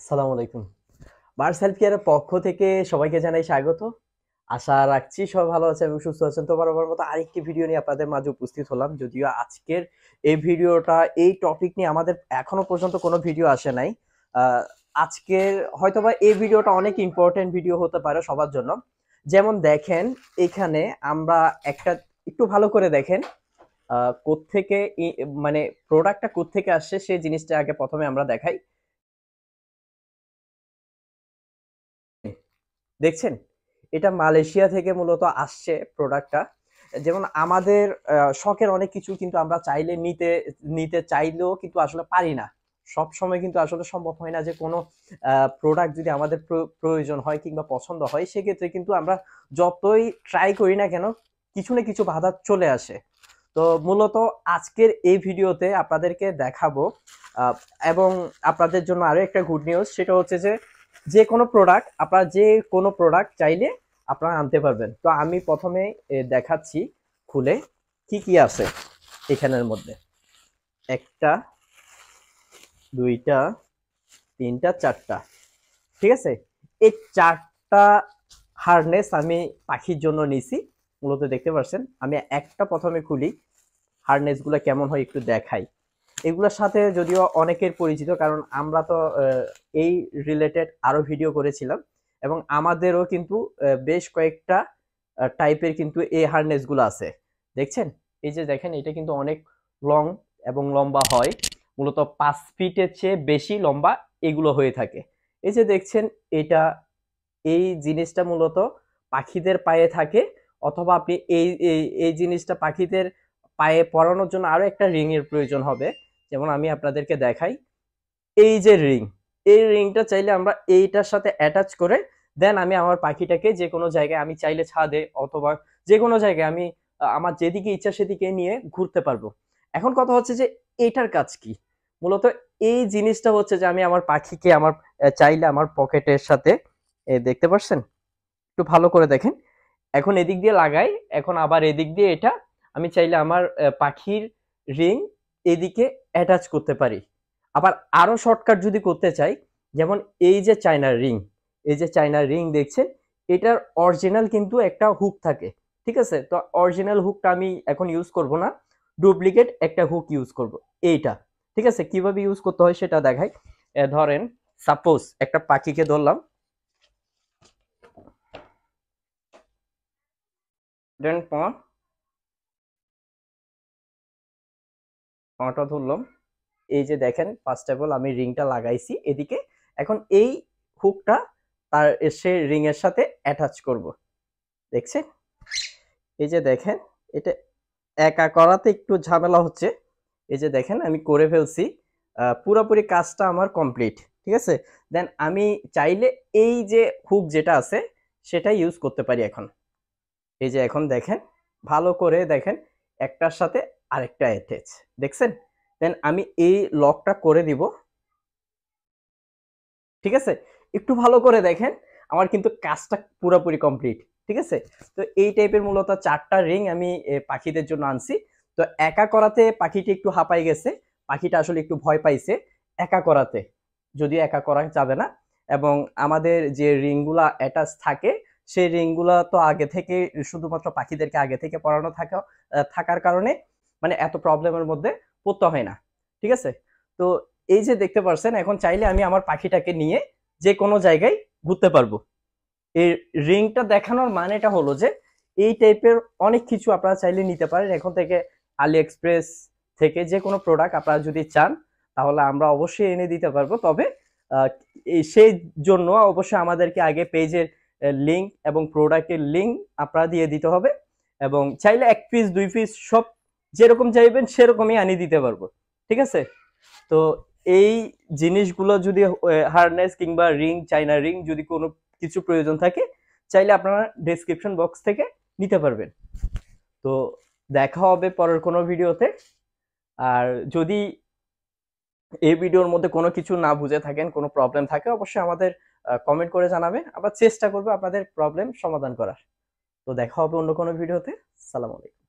আসসালামু আলাইকুম বার সেলফ কেয়ারের পক্ষ থেকে সবাইকে জানাই স্বাগত আশা রাখছি সবাই ভালো আছেন এবং সুস্থ আছেন তো বারবার মতো আরেকটি ভিডিও নিয়ে আপনাদের মাঝে উপস্থিত হলাম যদিও আজকের এই ভিডিওটা এই টপিক নিয়ে আমাদের এখনো পর্যন্ত কোনো ভিডিও আসে নাই আজকের হয়তোবা এই ভিডিওটা অনেক ইম্পর্টেন্ট ভিডিও হতে পারে সবার জন্য যেমন দেখেন এখানে আমরা একটা একটু ভালো করে দেখেন কোত্থেকে মানে প্রোডাক্টটা কোত্থেকে আসছে সেই জিনিসটা আগে প্রথমে আমরা দেখাই দেখছেন এটা মালয়েশিয়া থেকে মূলত আসছে প্রোডাক্টটা যেমন আমাদের শখের অনেক কিছু কিন্তু আমরা চাইলে নিতে নিতে চাইলেও কিন্তু আসলে পারি না সব সময় কিন্তু আসলে সম্ভব হয় না যে কোনো প্রোডাক্ট যদি আমাদের প্রয়োজন হয় কিংবা পছন্দ হয় সেক্ষেত্রে কিন্তু আমরা যতই ট্রাই করি না কেন কিছু না কিছু বাধা চলে আসে তো মূলত আজকের এই ভিডিওতে আপনাদেরকে দেখাবো এবং আপনাদের জন্য আরও একটা গুড নিউজ সেটা হচ্ছে যে যে কোনো প্রোডাক্ট আপনার যে কোনো প্রোডাক্ট চাইলে আপনারা আনতে পারবেন তো আমি প্রথমে দেখাচ্ছি খুলে কি কি আছে এখানের মধ্যে একটা দুইটা তিনটা চারটা ঠিক আছে এই চারটা হারনেস আমি পাখির জন্য নিছি মূলত দেখতে পাচ্ছেন আমি একটা প্রথমে খুলি হারনেসগুলো কেমন হয় একটু দেখাই এগুলোর সাথে যদিও অনেকের পরিচিত কারণ আমরা তো এই রিলেটেড আরও ভিডিও করেছিলাম এবং আমাদেরও কিন্তু বেশ কয়েকটা টাইপের কিন্তু এই হারনেসগুলো আছে দেখছেন এই যে দেখেন এটা কিন্তু অনেক লং এবং লম্বা হয় মূলত পাঁচ ফিটের চেয়ে বেশি লম্বা এগুলো হয়ে থাকে এই যে দেখছেন এটা এই জিনিসটা মূলত পাখিদের পায়ে থাকে অথবা আপনি এই এই জিনিসটা পাখিদের পায়ে পরানোর জন্য আরও একটা রিংয়ের প্রয়োজন হবে যেমন আমি আপনাদেরকে দেখাই এই যে রিং এই রিংটা চাইলে আমরা এইটার সাথে অ্যাটাচ করে দেন আমি আমার পাখিটাকে যে কোনো জায়গায় আমি চাইলে ছাদে অথবা যে কোনো জায়গায় আমি আমার যেদিকে ইচ্ছা সেদিকে নিয়ে ঘুরতে পারবো এখন কথা হচ্ছে যে এইটার কাজ কি মূলত এই জিনিসটা হচ্ছে যে আমি আমার পাখিকে আমার চাইলে আমার পকেটের সাথে দেখতে পাচ্ছেন একটু ভালো করে দেখেন এখন এদিক দিয়ে লাগাই এখন আবার এদিক দিয়ে এটা আমি চাইলে আমার পাখির রিং এদিকে অ্যাটাচ করতে পারি আবার আরও শর্টকাট যদি করতে চাই যেমন এই যে চায়নার রিং এই যে চায়নার রিং দেখছেন এটার অরিজিনাল কিন্তু একটা হুক থাকে ঠিক আছে তো অরিজিনাল হুকটা আমি এখন ইউজ করব না ডুপ্লিকেট একটা হুক ইউজ করব এইটা ঠিক আছে কিভাবে ইউজ করতে হয় সেটা দেখাই ধরেন সাপোজ একটা পাখিকে ধরলাম দেন পর অটো ধরলাম এই যে দেখেন ফার্স্ট অফ অল আমি রিংটা লাগাইছি এদিকে এখন এই হুকটা তার এসে রিংয়ের সাথে অ্যাটাচ করব দেখছেন এই যে দেখেন এটা একা করাতে একটু ঝামেলা হচ্ছে এই যে দেখেন আমি করে ফেলছি পুরোপুরি কাজটা আমার কমপ্লিট ঠিক আছে দেন আমি চাইলে এই যে হুক যেটা আছে সেটা ইউজ করতে পারি এখন এই যে এখন দেখেন ভালো করে দেখেন একটার সাথে আরেকটা অ্যাটাচ দেখছেন দেন আমি এই লকটা করে দিব ঠিক আছে একটু ভালো করে দেখেন আমার কিন্তু কাজটা পুরোপুরি কমপ্লিট ঠিক আছে তো এই টাইপের মূলত চারটা রিং আমি পাখিদের জন্য আনছি তো একা করাতে পাখিটি একটু হাঁপাই গেছে পাখিটা আসলে একটু ভয় পাইছে একা করাতে যদি একা করা যাবে না এবং আমাদের যে রিংগুলা অ্যাটাচ থাকে সেই রিংগুলা তো আগে থেকে শুধুমাত্র পাখিদেরকে আগে থেকে পড়ানো থাকা থাকার কারণে মানে এত প্রবলেমের মধ্যে পড়তে হয় না ঠিক আছে তো এই যে দেখতে পারছেন এখন চাইলে আমি আমার পাখিটাকে নিয়ে যে কোনো জায়গায় ঘুরতে পারবো এই রিংটা দেখানোর মানেটা হলো যে এই টাইপের অনেক কিছু আপনারা চাইলে নিতে পারেন এখন থেকে আলি এক্সপ্রেস থেকে যে কোনো প্রোডাক্ট আপনারা যদি চান তাহলে আমরা অবশ্যই এনে দিতে পারবো তবে সেই জন্য অবশ্যই আমাদেরকে আগে পেজের লিঙ্ক এবং প্রোডাক্টের লিঙ্ক আপনারা দিয়ে দিতে হবে এবং চাইলে এক পিস দুই পিস সব যেরকম চাইবেন সেরকমই আনিয়ে দিতে পারবো ঠিক আছে তো এই জিনিসগুলো যদি হারনেস কিংবা রিং চাইনা রিং যদি কোনো কিছু প্রয়োজন থাকে চাইলে আপনারা ডেসক্রিপশন বক্স থেকে নিতে পারবেন তো দেখা হবে পরের কোনো ভিডিওতে আর যদি এই ভিডিওর মধ্যে কোনো কিছু না বুঝে থাকেন কোনো প্রবলেম থাকে অবশ্যই আমাদের কমেন্ট করে জানাবেন আবার চেষ্টা করবো আপনাদের প্রবলেম সমাধান করার তো দেখা হবে অন্য কোনো ভিডিওতে সালাম আলাইকুম